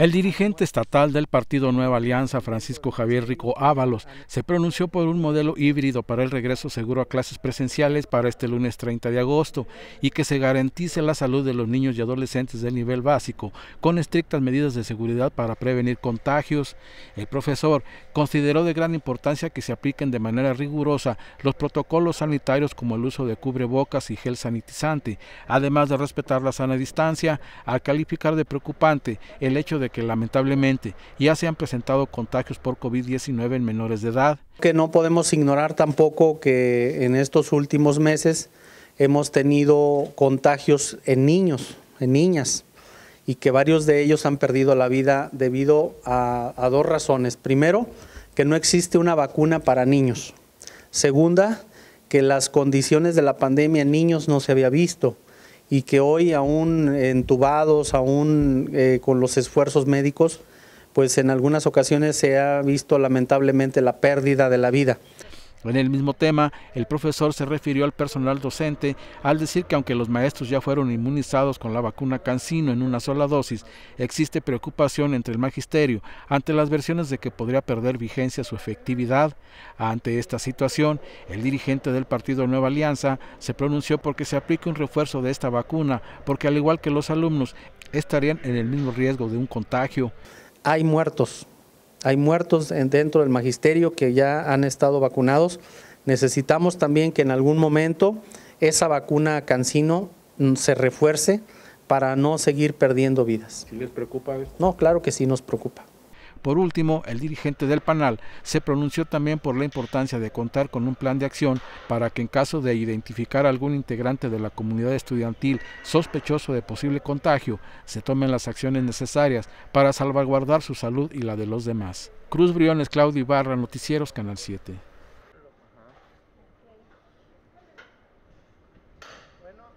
El dirigente estatal del partido Nueva Alianza, Francisco Javier Rico Ábalos, se pronunció por un modelo híbrido para el regreso seguro a clases presenciales para este lunes 30 de agosto y que se garantice la salud de los niños y adolescentes del nivel básico, con estrictas medidas de seguridad para prevenir contagios. El profesor consideró de gran importancia que se apliquen de manera rigurosa los protocolos sanitarios como el uso de cubrebocas y gel sanitizante, además de respetar la sana distancia, al calificar de preocupante el hecho de que lamentablemente ya se han presentado contagios por COVID-19 en menores de edad. Que no podemos ignorar tampoco que en estos últimos meses hemos tenido contagios en niños, en niñas, y que varios de ellos han perdido la vida debido a, a dos razones. Primero, que no existe una vacuna para niños. Segunda, que las condiciones de la pandemia en niños no se había visto y que hoy aún entubados, aún eh, con los esfuerzos médicos, pues en algunas ocasiones se ha visto lamentablemente la pérdida de la vida. En el mismo tema, el profesor se refirió al personal docente al decir que aunque los maestros ya fueron inmunizados con la vacuna Cancino en una sola dosis, existe preocupación entre el magisterio ante las versiones de que podría perder vigencia su efectividad. Ante esta situación, el dirigente del partido Nueva Alianza se pronunció porque se aplique un refuerzo de esta vacuna, porque al igual que los alumnos, estarían en el mismo riesgo de un contagio. Hay muertos hay muertos dentro del magisterio que ya han estado vacunados. Necesitamos también que en algún momento esa vacuna cancino mm, se refuerce para no seguir perdiendo vidas. les preocupa esto? No, claro que sí nos preocupa. Por último, el dirigente del PANAL se pronunció también por la importancia de contar con un plan de acción para que en caso de identificar a algún integrante de la comunidad estudiantil sospechoso de posible contagio, se tomen las acciones necesarias para salvaguardar su salud y la de los demás. Cruz Briones, Claudio Ibarra, Noticieros, Canal 7.